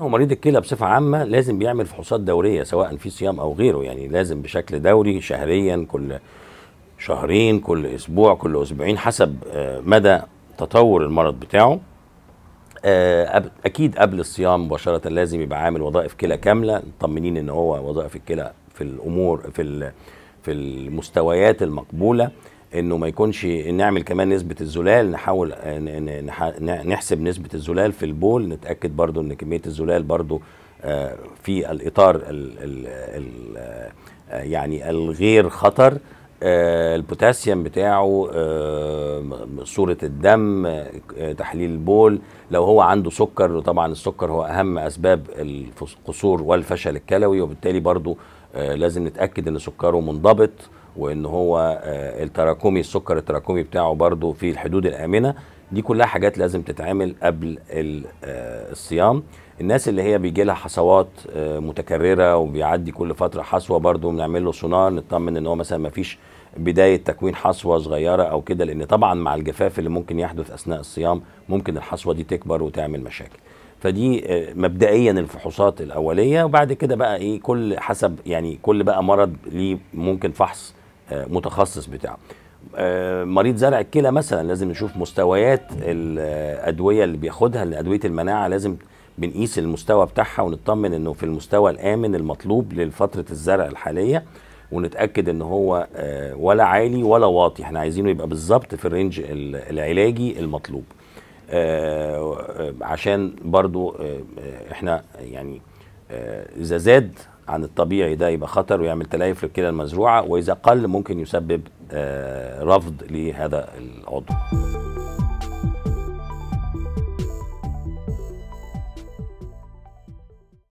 هو مريض الكلى بصفه عامه لازم بيعمل فحوصات دوريه سواء في صيام او غيره يعني لازم بشكل دوري شهريا كل شهرين كل اسبوع كل اسبوعين حسب آه، مدى تطور المرض بتاعه آه، اكيد قبل الصيام مباشره لازم يبقى عامل وظائف كلى كامله مطمنين ان هو وظائف الكلى في الامور في في المستويات المقبوله انه ما يكونش نعمل كمان نسبه الزلال نحاول نحسب نسبه الزلال في البول نتاكد برضو ان كميه الزلال برضو آه، في الاطار الـ الـ الـ آه، يعني الغير خطر آه، البوتاسيوم بتاعه صورة الدم تحليل البول لو هو عنده سكر طبعا السكر هو أهم أسباب القصور والفشل الكلوي وبالتالي برضو لازم نتأكد أن سكره منضبط وان هو آه، التراكمي السكر التراكمي بتاعه برضه في الحدود الامنه دي كلها حاجات لازم تتعمل قبل آه، الصيام الناس اللي هي بيجي لها حصوات آه، متكرره وبيعدي كل فتره حصوه برضه بنعمل له سونار نطمن ان هو مثلا ما فيش بدايه تكوين حصوه صغيره او كده لان طبعا مع الجفاف اللي ممكن يحدث اثناء الصيام ممكن الحصوه دي تكبر وتعمل مشاكل فدي مبدئيا الفحوصات الاوليه وبعد كده بقى ايه كل حسب يعني كل بقى مرض ليه ممكن فحص متخصص بتاعه آه، مريض زرع الكلى مثلا لازم نشوف مستويات الادويه اللي بياخدها ادويه المناعه لازم بنقيس المستوى بتاعها ونطمن انه في المستوى الامن المطلوب لفتره الزرع الحاليه ونتاكد ان هو آه، ولا عالي ولا واطي احنا عايزينه يبقى بالظبط في الرينج العلاجي المطلوب آه، عشان برضو احنا يعني اذا زاد عن الطبيعي ده يبقى خطر ويعمل تليف للكلى المزروعه واذا قل ممكن يسبب آه، رفض لهذا العضو